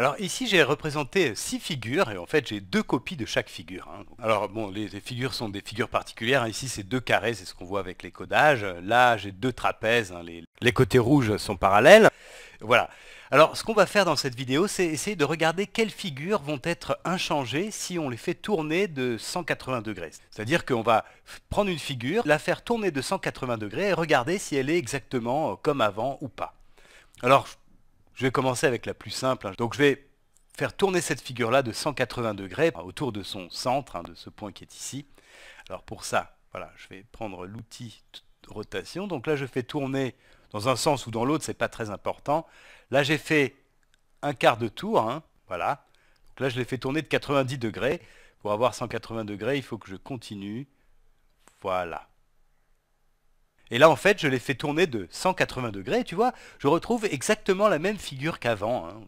Alors ici j'ai représenté six figures et en fait j'ai deux copies de chaque figure. Hein. Alors bon les, figures sont des figures particulières, hein. ici c'est deux carrés, c'est ce qu'on voit avec les codages. Là j'ai deux trapèzes, hein. les, les côtés rouges sont parallèles. Voilà. Alors ce qu'on va faire dans cette vidéo c'est essayer de regarder quelles figures vont être inchangées si on les fait tourner de 180 degrés. C'est-à-dire qu'on va prendre une figure, la faire tourner de 180 degrés et regarder si elle est exactement euh, comme avant ou pas. Alors je vais commencer avec la plus simple. Hein. Donc je vais faire tourner cette figure-là de 180 degrés hein, autour de son centre, hein, de ce point qui est ici. Alors pour ça, voilà, je vais prendre l'outil rotation. Donc là, je fais tourner dans un sens ou dans l'autre, c'est pas très important. Là, j'ai fait un quart de tour, voilà. là, je l'ai fait tourner de 90 degrés. Pour avoir 180 degrés, il faut que je continue. Voilà. Et là, en fait, je l'ai fait tourner de 180 degrés, tu vois, je retrouve exactement la même figure qu'avant. Hein.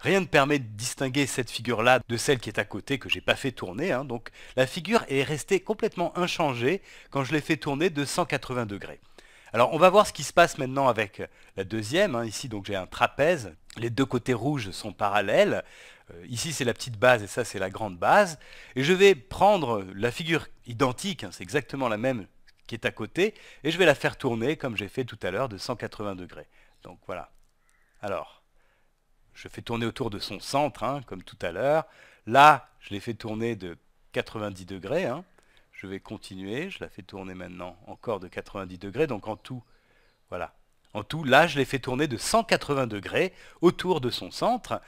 Rien ne permet de distinguer cette figure-là de celle qui est à côté que j'ai pas fait tourner, hein. donc la figure est restée complètement inchangée quand je l'ai fait tourner de 180 degrés. Alors on va voir ce qui se passe maintenant avec la deuxième. Hein. Ici donc j'ai un trapèze, les deux côtés rouges sont parallèles. Euh, ici c'est la petite base et ça c'est la grande base. Et je vais prendre la figure identique, c'est exactement la même qui est à côté, et je vais la faire tourner comme j'ai fait tout à l'heure de 180 degrés. Donc voilà. Alors, je fais tourner autour de son centre, hein, comme tout à l'heure. Là, je l'ai fait tourner de 90 degrés. Hein. Je vais continuer, je la fais tourner maintenant encore de 90 degrés, donc en tout, voilà. En tout, là, je l'ai fait tourner de 180 degrés autour de son centre.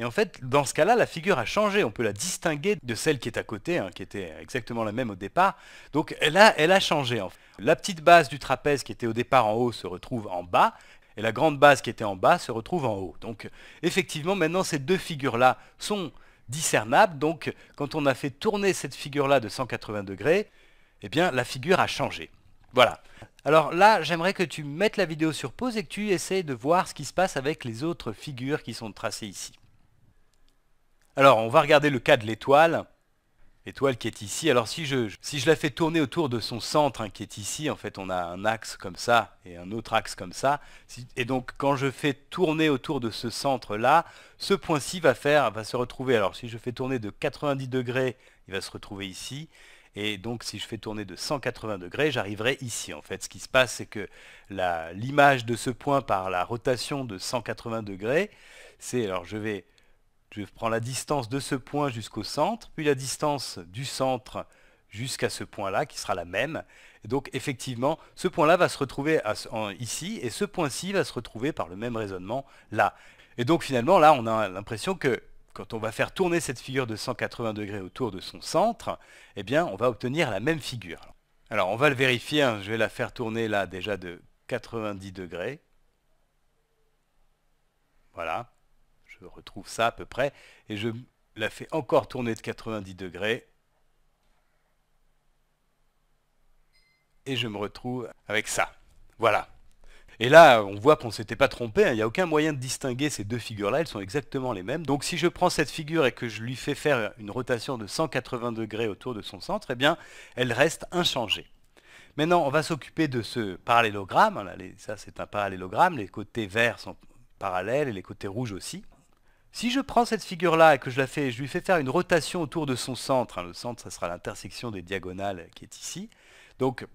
Et en fait, dans ce cas-là, la figure a changé. On peut la distinguer de celle qui est à côté, hein, qui était exactement la même au départ. Donc là, elle a changé. La petite base du trapèze qui était au départ en haut se retrouve en bas. Et la grande base qui était en bas se retrouve en haut. Donc effectivement, maintenant, ces deux figures-là sont discernables. Donc quand on a fait tourner cette figure-là de 180 degrés, eh bien, la figure a changé. Voilà. Alors là, j'aimerais que tu mettes la vidéo sur pause et que tu essayes de voir ce qui se passe avec les autres figures qui sont tracées ici. Alors, on va regarder le cas de l'étoile. L'étoile qui est ici. Alors, si je, si je la fais tourner autour de son centre, hein, qui est ici, en fait, on a un axe comme ça et un autre axe comme ça. Et donc, quand je fais tourner autour de ce centre-là, ce point-ci va, faire, va se retrouver. Alors, si je fais tourner de 90 degrés, il va se retrouver ici. Et donc, si je fais tourner de 180 degrés, j'arriverai ici. En fait, ce qui se passe, c'est que l'image de ce point par la rotation de 180 degrés, c'est... Alors, je vais je prends la distance de ce point jusqu'au centre, puis la distance du centre jusqu'à ce point-là, qui sera la même. donc effectivement, ce point-là va se retrouver ici, et ce point-ci va se retrouver par le même raisonnement là. Et donc finalement, là, on a l'impression que quand on va faire tourner cette figure de 180 degrés autour de son centre, eh bien, on va obtenir la même figure. Alors, on va le vérifier. Hein, je vais la faire tourner là déjà de 90 degrés. Voilà je retrouve ça à peu près, et je la fais encore tourner de 90 degrés. Et je me retrouve avec ça. Voilà. Et là, on voit qu'on ne s'était pas trompé, hein. il n'y a aucun moyen de distinguer ces deux figures-là, elles sont exactement les mêmes. Donc si je prends cette figure et que je lui fais faire une rotation de 180 degrés autour de son centre, eh bien, elle reste inchangée. Maintenant, on va s'occuper de ce parallélogramme. Là, ça, c'est un parallélogramme. Les côtés verts sont parallèles et les côtés rouges aussi. Si je prends cette figure-là et que je la fais, je lui fais faire une rotation autour de son centre, hein, le centre, ça sera l'intersection des diagonales qui est ici. Donc,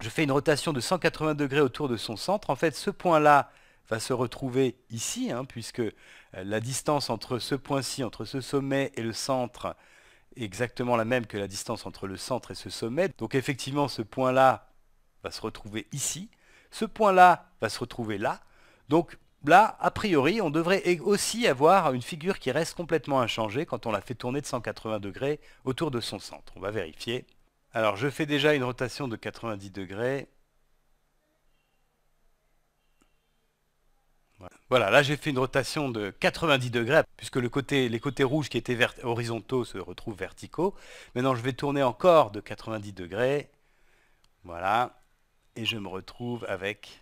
je fais une rotation de 180 degrés autour de son centre. En fait, ce point-là va se retrouver ici, hein, puisque euh, la distance entre ce point-ci, entre ce sommet et le centre, est exactement la même que la distance entre le centre et ce sommet. Donc effectivement, ce point-là va se retrouver ici. Ce point-là va se retrouver là. Donc Là, a priori, on devrait aussi avoir une figure qui reste complètement inchangée quand on la fait tourner de 180 degrés autour de son centre. On va vérifier. Alors, je fais déjà une rotation de 90 degrés. Voilà, là j'ai fait une rotation de 90 degrés, puisque les côtés rouges qui étaient horizontaux se retrouvent verticaux. Maintenant, je vais tourner encore de 90 degrés. Voilà, et je me retrouve avec,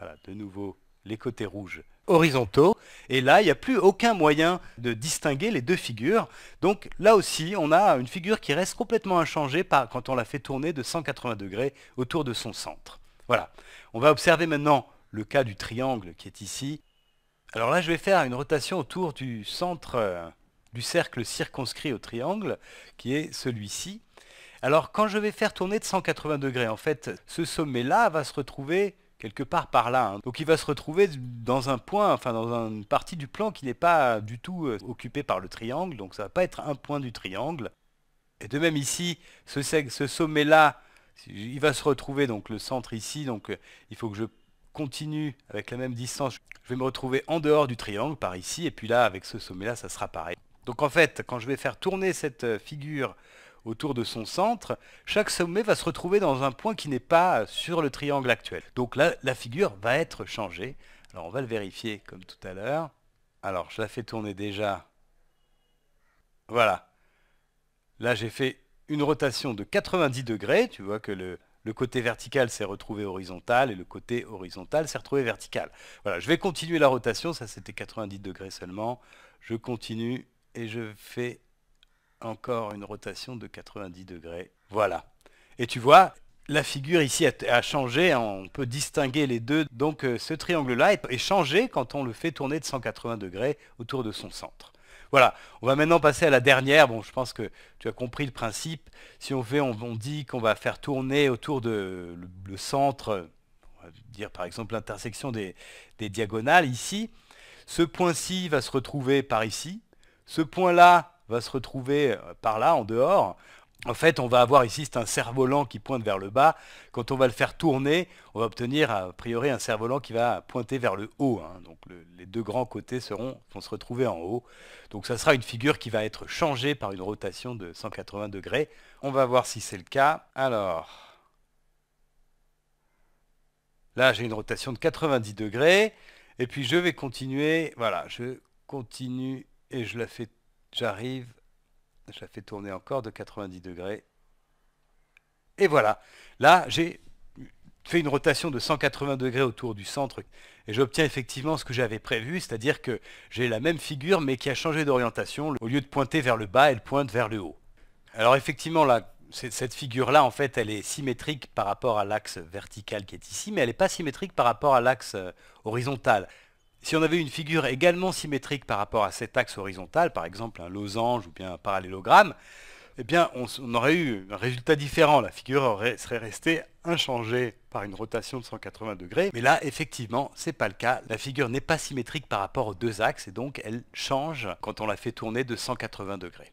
voilà, de nouveau les côtés rouges horizontaux. Et là, il n'y a plus aucun moyen de distinguer les deux figures. Donc là aussi, on a une figure qui reste complètement inchangée par, quand on la fait tourner de 180 degrés autour de son centre. Voilà. On va observer maintenant le cas du triangle qui est ici. Alors là, je vais faire une rotation autour du centre euh, du cercle circonscrit au triangle, qui est celui-ci. Alors quand je vais faire tourner de 180 degrés, en fait, ce sommet-là va se retrouver quelque part par là. Hein. Donc il va se retrouver dans un point, enfin dans une partie du plan qui n'est pas du tout euh, occupée par le triangle, donc ça ne va pas être un point du triangle. Et de même ici, ce sommet-là, il va se retrouver donc le centre ici, donc euh, il faut que je continue avec la même distance. Je vais me retrouver en dehors du triangle par ici, et puis là avec ce sommet-là, ça sera pareil. Donc en fait, quand je vais faire tourner cette euh, figure autour de son centre, chaque sommet va se retrouver dans un point qui n'est pas sur le triangle actuel. Donc là, la figure va être changée. Alors on va le vérifier comme tout à l'heure. Alors je la fais tourner déjà. Voilà. Là j'ai fait une rotation de 90 degrés. Tu vois que le, côté vertical s'est retrouvé horizontal et le côté horizontal s'est retrouvé vertical. Voilà, je vais continuer la rotation. Ça c'était 90 degrés seulement. Je continue et je fais encore une rotation de 90 degrés. Voilà. Et tu vois, la figure ici a, changé, hein. on peut distinguer les deux. Donc euh, ce triangle-là est, changé quand on le fait tourner de 180 degrés autour de son centre. Voilà, on va maintenant passer à la dernière. Bon, je pense que tu as compris le principe. Si on fait, on, dit qu'on va faire tourner autour de le, centre, on va dire par exemple l'intersection des diagonales ici. Ce point-ci va se retrouver par ici. Ce point-là va se retrouver euh, par là, en dehors. En fait, on va avoir ici, c'est un cerf-volant qui pointe vers le bas. Quand on va le faire tourner, on va obtenir a priori un cerf-volant qui va pointer vers le haut. Hein. Donc les deux grands côtés seront, vont se retrouver en haut. Donc ça sera une figure qui va être changée par une rotation de 180 degrés. On va voir si c'est le cas. Alors, Là, j'ai une rotation de 90 degrés. Et puis, je vais continuer. Voilà, je continue et je la fais J'arrive, je la fais tourner encore de 90 degrés. Et voilà, là j'ai fait une rotation de 180 degrés autour du centre et j'obtiens effectivement ce que j'avais prévu, c'est-à-dire que j'ai la même figure mais qui a changé d'orientation. Au lieu de pointer vers le bas, elle pointe vers le haut. Alors effectivement, là, cette figure-là, en fait, elle est symétrique par rapport à l'axe vertical qui est ici, mais elle n'est pas symétrique par rapport à l'axe euh, horizontal. Si on avait une figure également symétrique par rapport à cet axe horizontal, par exemple un losange ou bien un parallélogramme, eh bien on, aurait eu un résultat différent. La figure serait restée inchangée par une rotation de 180 degrés. Mais là, effectivement, c'est pas le cas. La figure n'est pas symétrique par rapport aux deux axes et donc elle change quand on la fait tourner de 180 degrés.